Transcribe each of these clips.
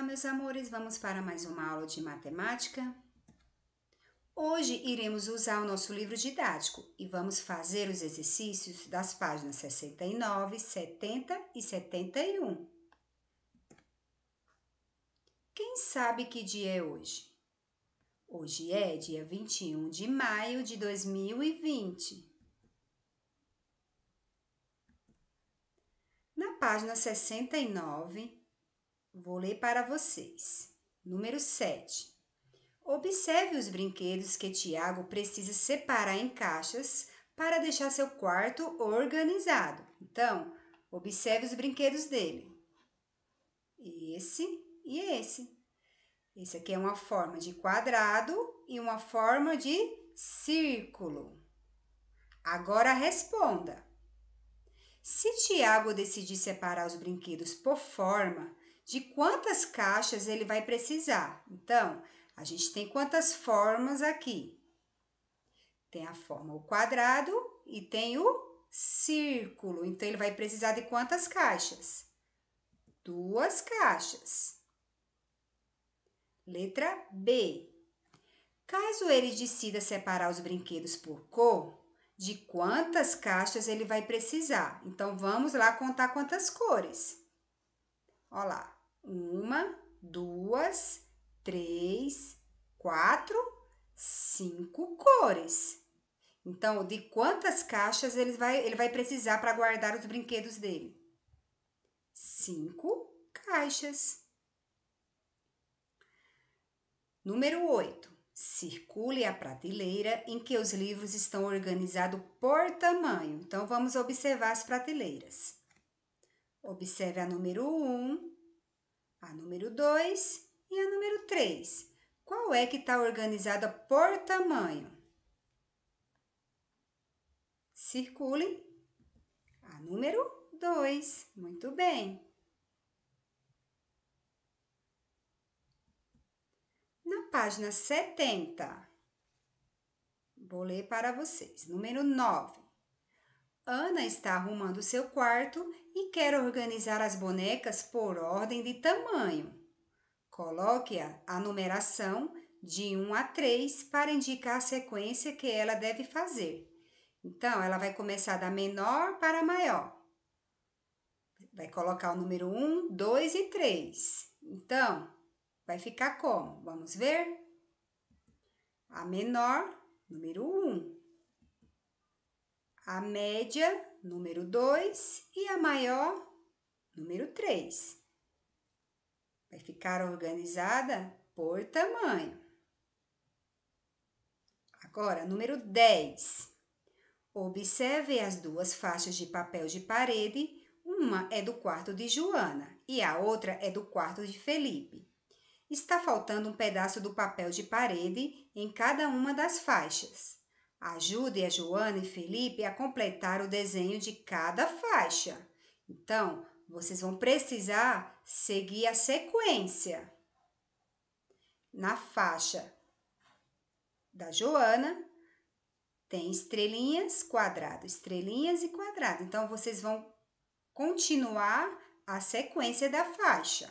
Olá, meus amores, vamos para mais uma aula de matemática? Hoje iremos usar o nosso livro didático e vamos fazer os exercícios das páginas 69, 70 e 71. Quem sabe que dia é hoje? Hoje é dia 21 de maio de 2020. Na página 69, Vou ler para vocês. Número 7. Observe os brinquedos que Tiago precisa separar em caixas para deixar seu quarto organizado. Então, observe os brinquedos dele. Esse e esse. Esse aqui é uma forma de quadrado e uma forma de círculo. Agora responda. Se Tiago decidir separar os brinquedos por forma, de quantas caixas ele vai precisar. Então, a gente tem quantas formas aqui? Tem a forma o quadrado e tem o círculo. Então, ele vai precisar de quantas caixas? Duas caixas. Letra B. Caso ele decida separar os brinquedos por cor, de quantas caixas ele vai precisar. Então, vamos lá contar quantas cores. Olha lá uma, duas, três, quatro, cinco cores. Então, de quantas caixas ele vai, ele vai precisar para guardar os brinquedos dele? Cinco caixas. Número 8. Circule a prateleira em que os livros estão organizados por tamanho. Então, vamos observar as prateleiras. Observe a número 1, a número 2 e a número 3. Qual é que está organizada por tamanho? Circule a número 2. Muito bem. Na página 70, vou ler para vocês. Número 9. Ana está arrumando seu quarto e quer organizar as bonecas por ordem de tamanho. Coloque-a a numeração de 1 a 3 para indicar a sequência que ela deve fazer. Então, ela vai começar da menor para a maior. Vai colocar o número 1, 2 e 3. Então, vai ficar como? Vamos ver? A menor, número 1 a média, número 2, e a maior, número 3. Vai ficar organizada por tamanho. Agora, número 10. Observe as duas faixas de papel de parede, uma é do quarto de Joana e a outra é do quarto de Felipe. Está faltando um pedaço do papel de parede em cada uma das faixas. Ajude a Joana e Felipe a completar o desenho de cada faixa. Então, vocês vão precisar seguir a sequência. Na faixa da Joana, tem estrelinhas, quadrado, estrelinhas e quadrado. Então, vocês vão continuar a sequência da faixa.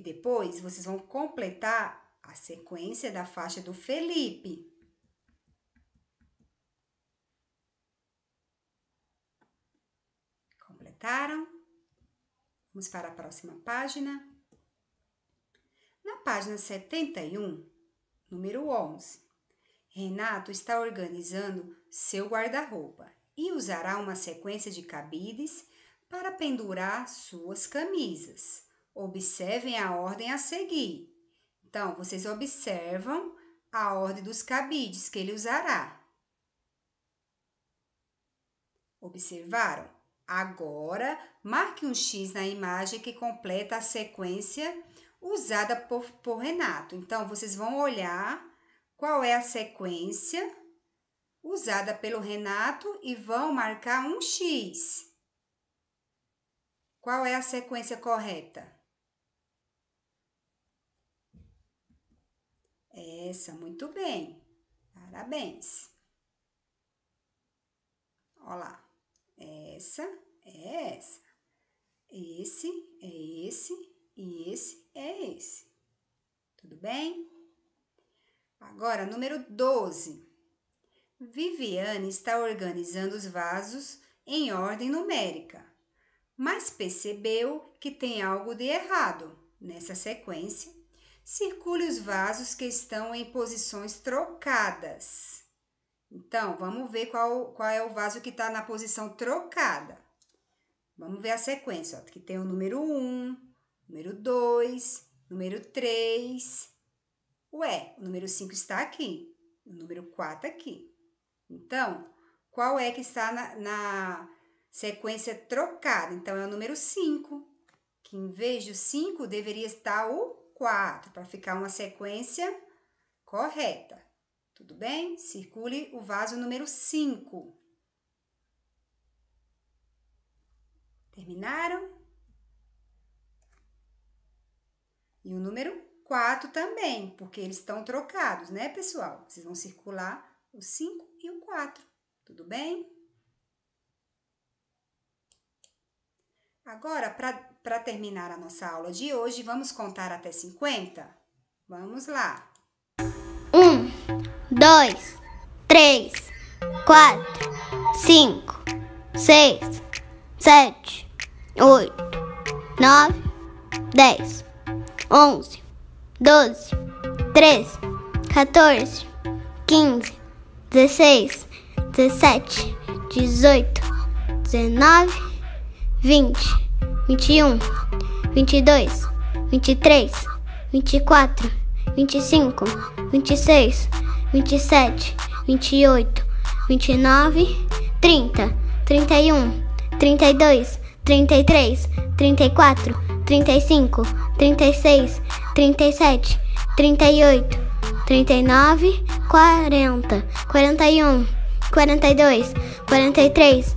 E depois vocês vão completar a sequência da faixa do Felipe. Completaram? Vamos para a próxima página. Na página 71, número 11, Renato está organizando seu guarda-roupa e usará uma sequência de cabides para pendurar suas camisas. Observem a ordem a seguir. Então, vocês observam a ordem dos cabides que ele usará. Observaram? Agora, marque um X na imagem que completa a sequência usada por, por Renato. Então, vocês vão olhar qual é a sequência usada pelo Renato e vão marcar um X. Qual é a sequência correta? Essa, muito bem. Parabéns. Olha lá. Essa é essa. Esse é esse e esse é esse. Tudo bem? Agora, número 12. Viviane está organizando os vasos em ordem numérica, mas percebeu que tem algo de errado nessa sequência circule os vasos que estão em posições trocadas. Então, vamos ver qual, qual é o vaso que está na posição trocada. Vamos ver a sequência, ó, que tem o número 1, número 2, número 3. Ué, o número 5 está aqui, o número 4 aqui. Então, qual é que está na, na sequência trocada? Então, é o número 5, que em vez do 5 deveria estar o quatro, para ficar uma sequência correta. Tudo bem? Circule o vaso número 5. Terminaram? E o número 4 também, porque eles estão trocados, né, pessoal? Vocês vão circular o 5 e o 4, tudo bem? Agora, para terminar a nossa aula de hoje, vamos contar até 50? Vamos lá! Um, dois, três, quatro, cinco, seis, sete, oito, nove, dez, onze, doze, treze, 14, quinze, dezesseis, dezessete, dezoito, dezenove vinte, vinte e um, vinte e dois, vinte e três, vinte e quatro, vinte e cinco, vinte e seis, vinte e sete, vinte e oito, vinte e nove, trinta, trinta e um, trinta e dois, trinta e três, trinta e quatro, trinta e cinco, trinta e seis, trinta e sete, trinta e oito, trinta e nove, quarenta, quarenta e um, quarenta e dois, quarenta e três